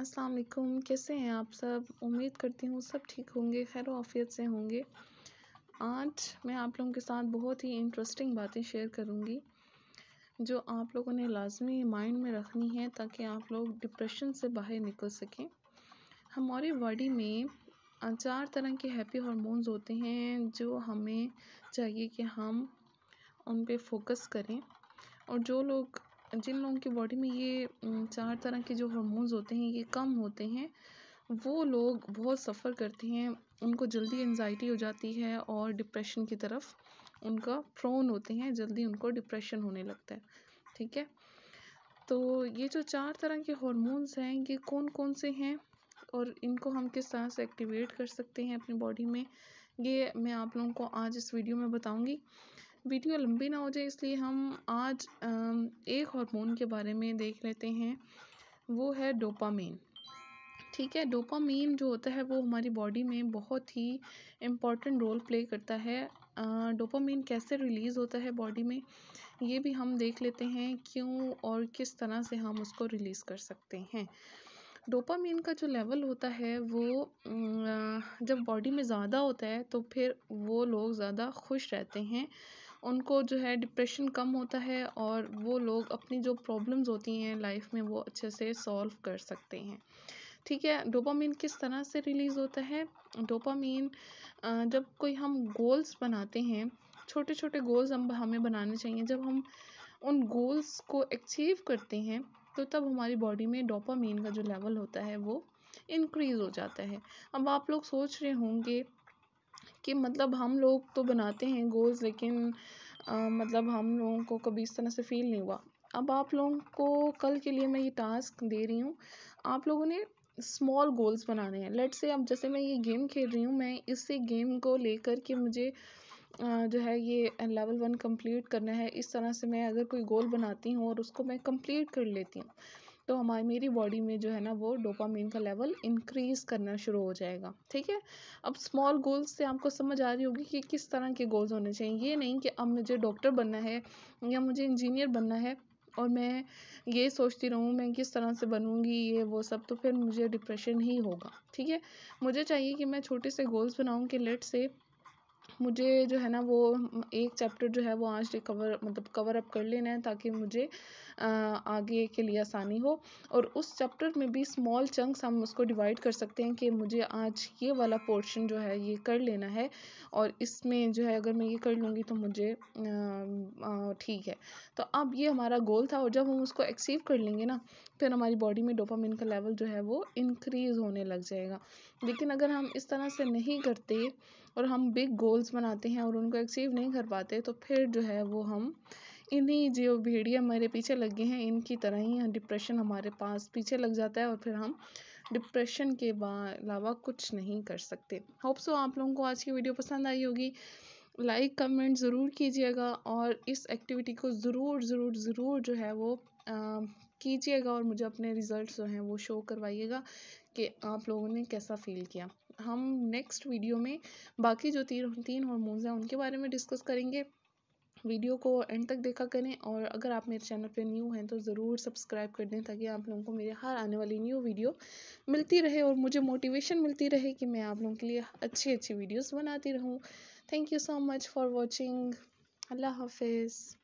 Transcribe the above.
अस्सलाम वालेकुम कैसे हैं आप सब उम्मीद करती हूँ सब ठीक होंगे खैर आफियत से होंगे आज मैं आप लोगों के साथ बहुत ही इंटरेस्टिंग बातें शेयर करूँगी जो आप लोगों ने लाजमी माइंड में रखनी है ताकि आप लोग डिप्रेशन से बाहर निकल सकें हमारी बॉडी में चार तरह के हैप्पी हार्मोन्स होते हैं जो हमें चाहिए कि हम उन पर फोकस करें और जो लोग जिन लोगों की बॉडी में ये चार तरह के जो हॉर्मोन्स होते हैं ये कम होते हैं वो लोग बहुत सफ़र करते हैं उनको जल्दी एनजाइटी हो जाती है और डिप्रेशन की तरफ उनका प्रोन होते हैं जल्दी उनको डिप्रेशन होने लगता है ठीक है तो ये जो चार तरह के हॉर्मोन्स हैं ये कौन कौन से हैं और इनको हम किस तरह से एक्टिवेट कर सकते हैं अपनी बॉडी में ये मैं आप लोगों को आज इस वीडियो में बताऊंगी वीडियो लंबी ना हो जाए इसलिए हम आज एक हार्मोन के बारे में देख लेते हैं वो है डोपामीन ठीक है डोपामीन जो होता है वो हमारी बॉडी में बहुत ही इम्पॉर्टेंट रोल प्ले करता है डोपामीन कैसे रिलीज़ होता है बॉडी में ये भी हम देख लेते हैं क्यों और किस तरह से हम उसको रिलीज़ कर सकते हैं डोपामीन का जो लेवल होता है वो जब बॉडी में ज़्यादा होता है तो फिर वो लोग ज़्यादा खुश रहते हैं उनको जो है डिप्रेशन कम होता है और वो लोग अपनी जो प्रॉब्लम्स होती हैं लाइफ में वो अच्छे से सॉल्व कर सकते हैं ठीक है डोपामीन किस तरह से रिलीज़ होता है डोपामीन जब कोई हम गोल्स बनाते हैं छोटे छोटे गोल्स हम हमें बनाने चाहिए जब हम उन गोल्स को अचीव करते हैं तो तब हमारी बॉडी में डोपामीन का जो लेवल होता है वो इंक्रीज़ हो जाता है अब आप लोग सोच रहे होंगे कि मतलब हम लोग तो बनाते हैं गोल्स लेकिन मतलब हम लोगों को कभी इस तरह से फ़ील नहीं हुआ अब आप लोगों को कल के लिए मैं ये टास्क दे रही हूँ आप लोगों ने स्मॉल गोल्स बनाने हैं लेट से अब जैसे मैं ये गेम खेल रही हूँ मैं इसी गेम को लेकर के मुझे जो है ये लेवल वन कंप्लीट करना है इस तरह से मैं अगर कोई गोल बनाती हूँ और उसको मैं कंप्लीट कर लेती हूँ तो हमारी मेरी बॉडी में जो है ना वो डोपामीन का लेवल इंक्रीज़ करना शुरू हो जाएगा ठीक है अब स्मॉल गोल्स से आपको समझ आ रही होगी कि किस तरह के गोल्स होने चाहिए ये नहीं कि अब मुझे डॉक्टर बनना है या मुझे इंजीनियर बनना है और मैं ये सोचती रहूँ मैं किस तरह से बनूँगी ये वो सब तो फिर मुझे डिप्रेशन ही होगा ठीक है मुझे चाहिए कि मैं छोटे से गोल्स बनाऊँ कि लेट से मुझे जो है ना वो एक चैप्टर जो है वो आज कवर मतलब कवर अप कर लेना है ताकि मुझे आगे के लिए आसानी हो और उस चैप्टर में भी स्मॉल चंक्स हम उसको डिवाइड कर सकते हैं कि मुझे आज ये वाला पोर्शन जो है ये कर लेना है और इसमें जो है अगर मैं ये कर लूँगी तो मुझे ठीक है तो अब ये हमारा गोल था और जब हम उसको एक्सीव कर लेंगे ना फिर हमारी बॉडी में डोपामिन का लेवल जो है वो इंक्रीज़ होने लग जाएगा लेकिन अगर हम इस तरह से नहीं करते और हम बिग गोल्स बनाते हैं और उनको अचीव नहीं कर पाते तो फिर जो है वो हम इन्हीं जो भेड़िया हमारे पीछे लगे हैं इनकी तरह ही डिप्रेशन हमारे पास पीछे लग जाता है और फिर हम डिप्रेशन के अलावा कुछ नहीं कर सकते होप सो आप लोगों को आज की वीडियो पसंद आई होगी लाइक कमेंट ज़रूर कीजिएगा और इस एक्टिविटी को ज़रूर ज़रूर ज़रूर जो है वो कीजिएगा और मुझे अपने रिज़ल्ट जो हैं वो शो करवाइएगा कि आप लोगों ने कैसा फ़ील किया हम नेक्स्ट वीडियो में बाकी जो तीन तीन हॉर्मोन्स हैं उनके बारे में डिस्कस करेंगे वीडियो को एंड तक देखा करें और अगर आप मेरे चैनल पे न्यू हैं तो ज़रूर सब्सक्राइब कर दें ताकि आप लोगों को मेरे हर आने वाली न्यू वीडियो मिलती रहे और मुझे मोटिवेशन मिलती रहे कि मैं आप लोगों के लिए अच्छी अच्छी वीडियोस बनाती रहूं thank you so much for watching Allah हाफिज़